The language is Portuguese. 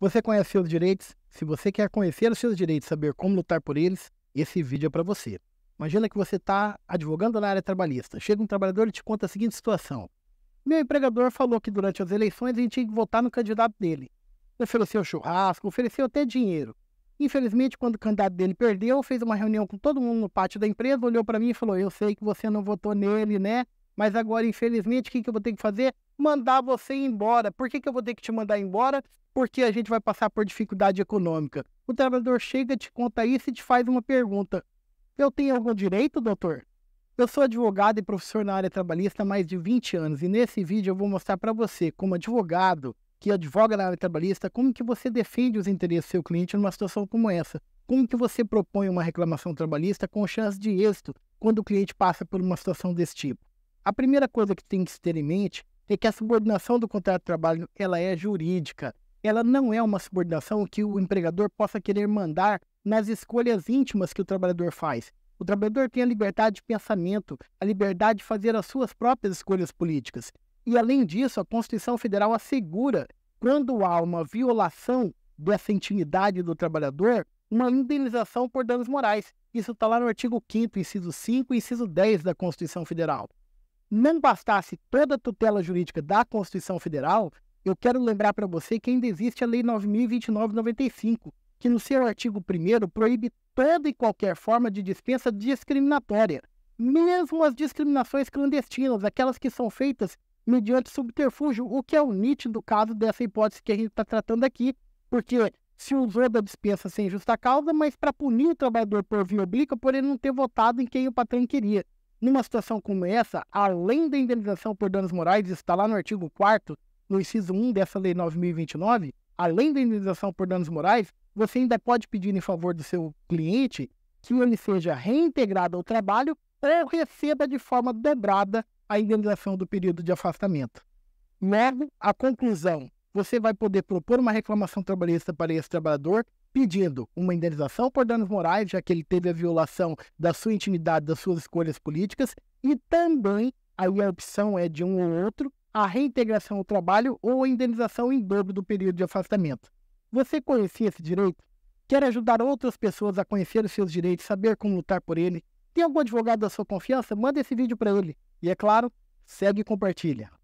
Você conhece seus direitos? Se você quer conhecer os seus direitos, saber como lutar por eles, esse vídeo é para você. Imagina que você está advogando na área trabalhista. Chega um trabalhador e te conta a seguinte situação. Meu empregador falou que durante as eleições a gente tinha que votar no candidato dele. Ele ofereceu churrasco, ofereceu até dinheiro. Infelizmente, quando o candidato dele perdeu, fez uma reunião com todo mundo no pátio da empresa, olhou para mim e falou: Eu sei que você não votou nele, né? Mas agora, infelizmente, o que, que eu vou ter que fazer? mandar você embora. Por que, que eu vou ter que te mandar embora? Porque a gente vai passar por dificuldade econômica. O trabalhador chega, te conta isso e te faz uma pergunta: Eu tenho algum direito, doutor? Eu sou advogado e professor na área trabalhista há mais de 20 anos e nesse vídeo eu vou mostrar para você, como advogado que advoga na área trabalhista, como que você defende os interesses do seu cliente numa situação como essa. Como que você propõe uma reclamação trabalhista com chance de êxito quando o cliente passa por uma situação desse tipo? A primeira coisa que tem que se ter em mente é que a subordinação do contrato de trabalho ela é jurídica. Ela não é uma subordinação que o empregador possa querer mandar nas escolhas íntimas que o trabalhador faz. O trabalhador tem a liberdade de pensamento, a liberdade de fazer as suas próprias escolhas políticas. E, além disso, a Constituição Federal assegura, quando há uma violação dessa intimidade do trabalhador, uma indenização por danos morais. Isso está lá no artigo 5, inciso 5 e inciso 10 da Constituição Federal não bastasse toda a tutela jurídica da Constituição Federal, eu quero lembrar para você que ainda existe a Lei 9.029-95, que no seu artigo 1 proíbe toda e qualquer forma de dispensa discriminatória, mesmo as discriminações clandestinas, aquelas que são feitas mediante subterfúgio, o que é o nítido caso dessa hipótese que a gente está tratando aqui, porque se usou da dispensa sem justa causa, mas para punir o trabalhador por via oblíqua por ele não ter votado em quem o patrão queria. Numa situação como essa, além da indenização por danos morais, está lá no artigo 4 no inciso 1 dessa lei 9029, além da indenização por danos morais, você ainda pode pedir em favor do seu cliente que ele seja reintegrado ao trabalho ou receba de forma dobrada a indenização do período de afastamento. Logo, a conclusão, você vai poder propor uma reclamação trabalhista para esse trabalhador pedindo uma indenização por danos morais, já que ele teve a violação da sua intimidade, das suas escolhas políticas, e também aí a opção é de um ou outro, a reintegração ao trabalho ou a indenização em dobro do período de afastamento. Você conhecia esse direito? Quer ajudar outras pessoas a conhecer os seus direitos, saber como lutar por ele? Tem algum advogado da sua confiança? Manda esse vídeo para ele. E é claro, segue e compartilha.